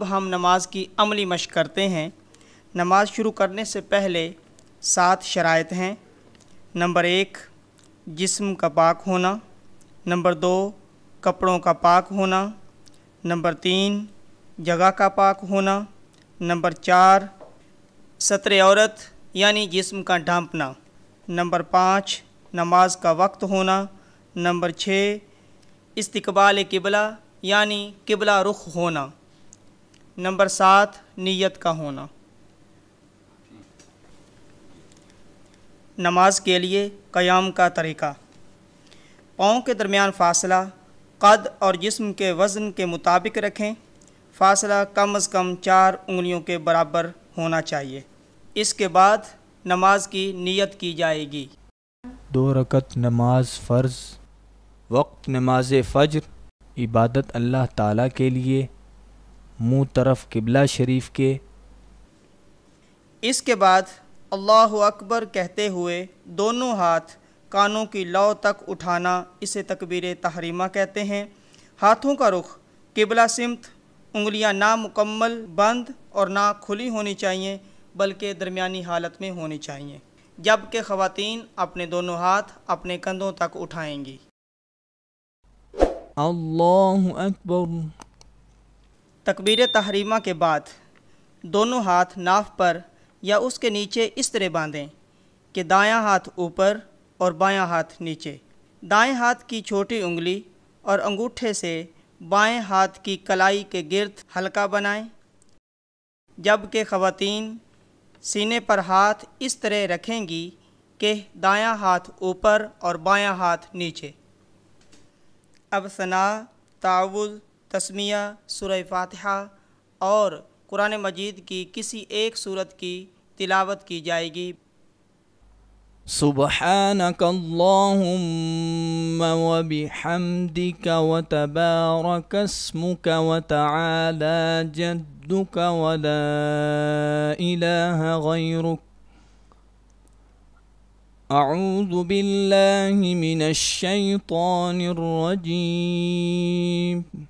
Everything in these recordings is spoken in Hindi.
अब हम नमाज की अमली मशक करते हैं नमाज शुरू करने से पहले सात शरात हैं नंबर एक जिस्म का पाक होना नंबर दो कपड़ों का पाक होना नंबर तीन जगह का पाक होना नंबर चार सत्र औरत यानी जिस्म का ढांपना नंबर पाँच नमाज का वक्त होना नंबर छः इस्तबाल किबला यानी किबला रुख होना नंबर सात नीयत का होना नमाज के लिए क़याम का तरीका पाँव के दरमियान फासला कद और जिस्म के वज़न के मुताबिक रखें फासला कम अज़ कम चार उंगलियों के बराबर होना चाहिए इसके बाद नमाज की नीयत की जाएगी दो रकत नमाज फ़र्ज़ वक्त नमाज फ़जर इबादत अल्लाह ताला के लिए मुंह तरफ किबला शरीफ के इसके बाद अल्लाह अकबर कहते हुए दोनों हाथ कानों की लौ तक उठाना इसे तकबीर तहरीमा कहते हैं हाथों का रुख किबला सिमत उंगलियां ना मुकम्मल बंद और ना खुली होनी चाहिए बल्कि दरमियानी हालत में होनी चाहिए जबकि ख़वातीन अपने दोनों हाथ अपने कंधों तक उठाएंगी अल्लाह अकबर तकबीर तहरीमा के बाद दोनों हाथ नाफ पर या उसके नीचे इस तरह बांधें कि दायां हाथ ऊपर और बायां हाथ नीचे दाएं हाथ की छोटी उंगली और अंगूठे से बाएं हाथ की कलाई के गिरद हल्का बनाएं जबकि ख़वातीन सीने पर हाथ इस तरह रखेंगी कि दायां हाथ ऊपर और बायां हाथ नीचे अब सना तावुज़ سورہ فاتحہ اور قرآن مجید کی کسی ایک صورت کی تلاوت کی جائے گی سبحانك اللهم وبحمدك وتبارك اسمك وتعالى جدك ولا إله غيرك أعوذ بالله من الشيطان الرجيم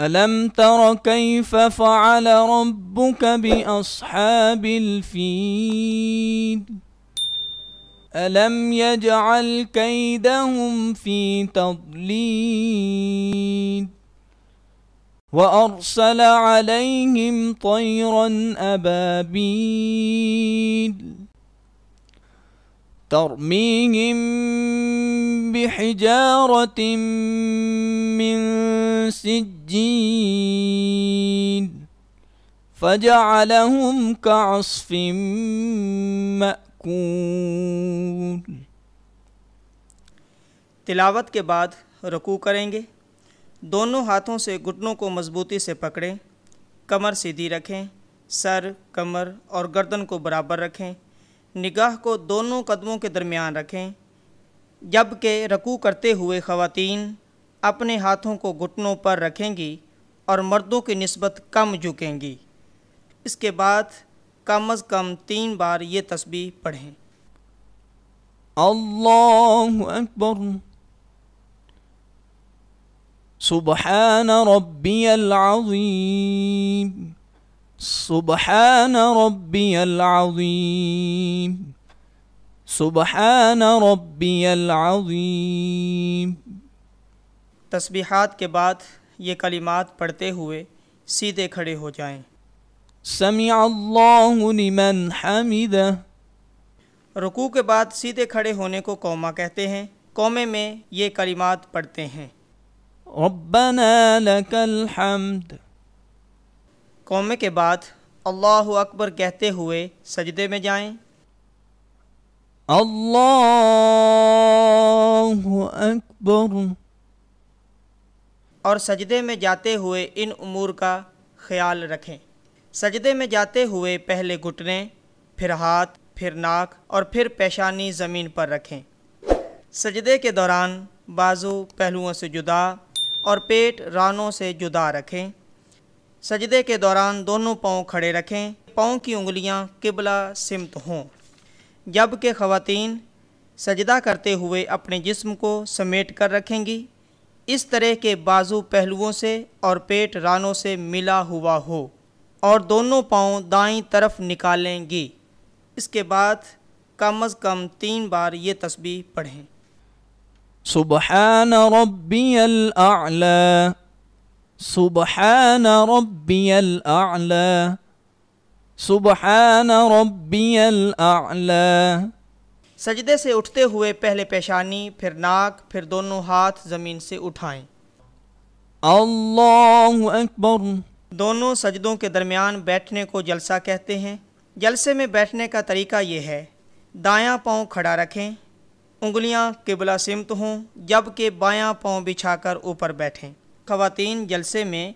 ألم تر كيف فعل ربك بأصحاب الفيل ألم يجعل كيدهم في تضليل وأرسل عليهم طيرا أبابيل ترميهم بحجارة من سجين فجعلهم كعصف مأكول तिलावत के बाद रुकू करेंगे दोनों हाथों से घुटनों को मजबूती से पकड़ें कमर सीधी रखें सर कमर और गर्दन को बराबर रखें निगाह को दोनों कदमों के दरमियान रखें जबकि रकू करते हुए ख़वातीन अपने हाथों को घुटनों पर रखेंगी और मर्दों की नस्बत कम झुकेंगी इसके बाद कम अज़ कम तीन बार ये तस्वीर पढ़ें अल्लाह अकबर सुबहान अज़ीम سبحان ربي العظيم सुबहान रबीम तस्बीहात के बाद ये कलिमात पढ़ते हुए सीधे खड़े हो जाएं। समीमन हमीद रुकू के बाद सीधे खड़े होने को कौमा कहते हैं कौमे में ये कलिमात पढ़ते हैं रब्बना लकल हमद कौमे के बाद अल्लाह अकबर कहते हुए सजदे में जाएं। अल्लाह अकबर और सजदे में जाते हुए इन उमूर का ख्याल रखें सजदे में जाते हुए पहले घुटने फिर हाथ फिर नाक और फिर पेशानी ज़मीन पर रखें सजदे के दौरान बाजू पहलुओं से जुदा और पेट रानों से जुदा रखें सजदे के दौरान दोनों पाँव खड़े रखें पाँव की उंगलियां किबला सिमत हों जबकि ख़वातीन सजदा करते हुए अपने जिस्म को समेट कर रखेंगी इस तरह के बाजू पहलुओं से और पेट रानों से मिला हुआ हो और दोनों पाँव दाईं तरफ निकालेंगी इसके बाद कम अज़ कम तीन बार ये तस्बीह पढ़ें सुबहान रब्बियल आला سبحان ربي الأعلى सुबहान रब्बियल आला सजदे से उठते हुए पहले पेशानी फिर नाक फिर दोनों हाथ ज़मीन से उठाएं अल्लाह अकबर दोनों सजदों के दरमियान बैठने को जलसा कहते हैं जलसे में बैठने का तरीका यह है दायां पाँव खड़ा रखें उंगलियां किबला सिमत हों जबकि बायां पाँव बिछाकर ऊपर बैठें खवातीन जलसे में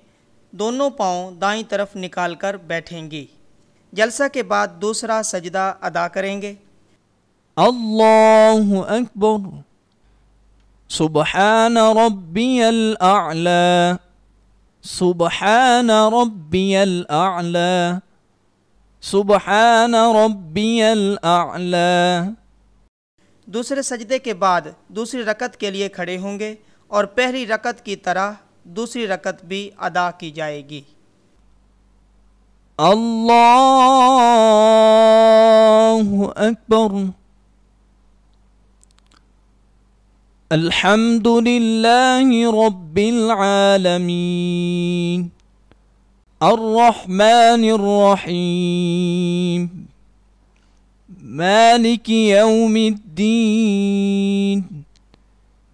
दोनों पाँव दाईं तरफ निकाल कर बैठेंगी जलसा के बाद दूसरा सजदा अदा करेंगे अल्लाह अकबर सुबहान आला सुबहान आला सुबहान आला दूसरे सजदे के बाद दूसरी रकत के लिए खड़े होंगे और पहली रकत की तरह رکعت بھی ادا کی جائے گی अल्लाह अकबर الحمد لله رب العالمين الرحمن الرحيم مالك يوم الدين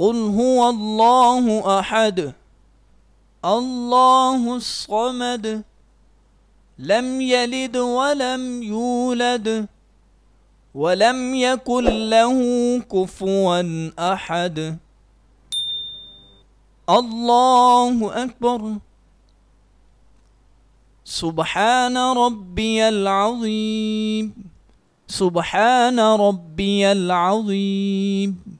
قل هو الله أحد الله الصمد لم يلد ولم يولد ولم يكن له كفوا أحد الله أكبر سبحان ربي العظيم سبحان ربي العظيم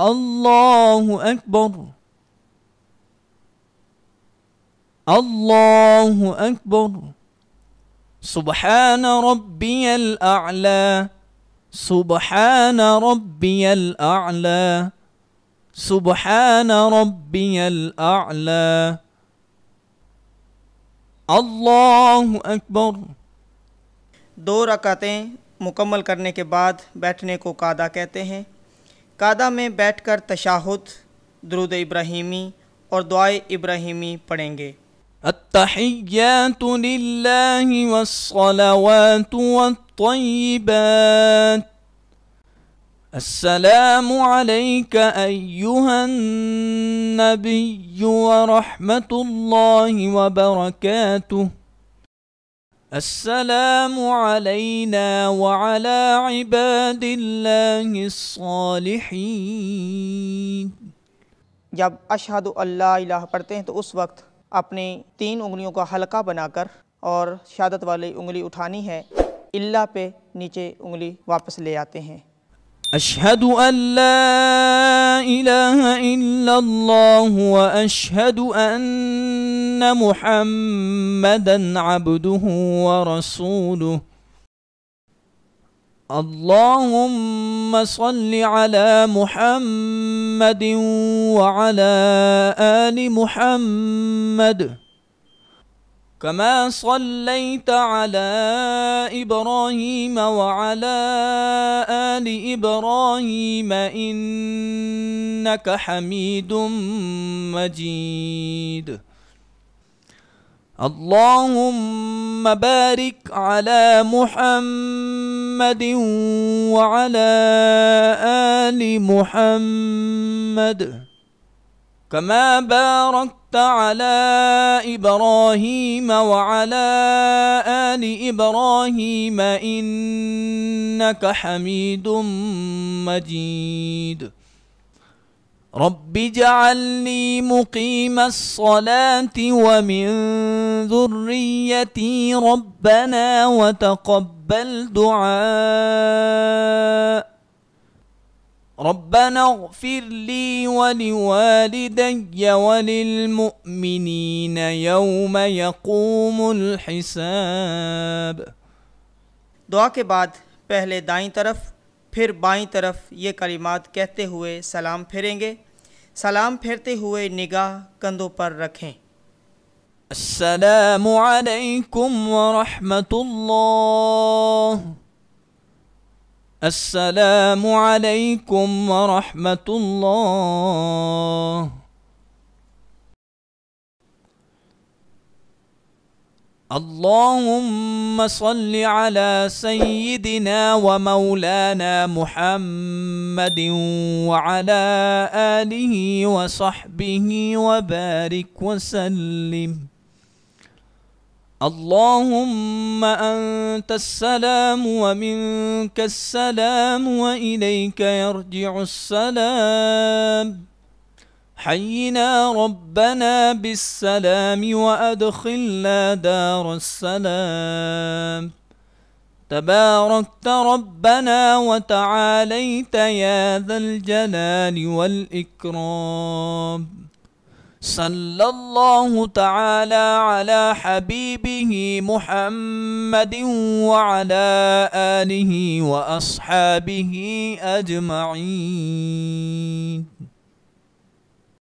الله أكبر الله أكبر سبحان ربي الأعلى سبحان ربي الأعلى سبحان ربي الأعلى अल्लाह अकबर दो रकातें मुकम्मल करने के बाद बैठने को कादा कहते हैं कादा में बैठकर तशाहुद दरुद इब्राहिमी और दुआए इब्राहिमी पढ़ेंगे التحيات لله والصلوات والطيبات السلام عليك أيها النبي ورحمة الله وبركاته السلام علينا وعلى عباد الله الصالحين जब अशहद अल्लाह पढ़ते हैं तो उस वक्त अपने तीन उंगलियों का हल्का बनाकर और शहादत वाली उंगली उठानी है इल्ला पे नीचे उंगली वापस ले आते हैं أشهد أن لا إله إلا الله وأشهد أن محمدا عبده ورسوله اللهم صل على محمد وعلى آل محمد كما صليت على إبراهيم وعلى آلِ إبراهيم إنك حميد مجيد اللهم بارك على محمد وعلى آل محمد كما باركت على ابراهيم وعلى ال ابراهيم انك حميد مجيد رب اجعل لي مقيم الصلاه ومن ذريتي ربنا وتقبل دعاء ربنا اغفر لي ولوالدي وللمؤمنين يوم يقوم الحساب دعا کے بعد پہلے دائیں طرف پھر بائیں طرف یہ کلمات کہتے ہوئے سلام پھریں گے سلام پھرتے ہوئے نگاہ کندھوں پر رکھیں السلام عليكم ورحمة الله السلام عليكم ورحمة الله اللهم صل على سيدنا ومولانا محمد وعلى آله وصحبه وبارك وسلم اللهم أنت السلام ومنك السلام وإليك يرجع السلام حينا ربنا بالسلام وأدخلنا دار السلام تباركت ربنا وتعاليت يا ذا الجلال والإكرام صلى الله تعالى على حبيبه محمد وعلى آله وأصحابه أجمعين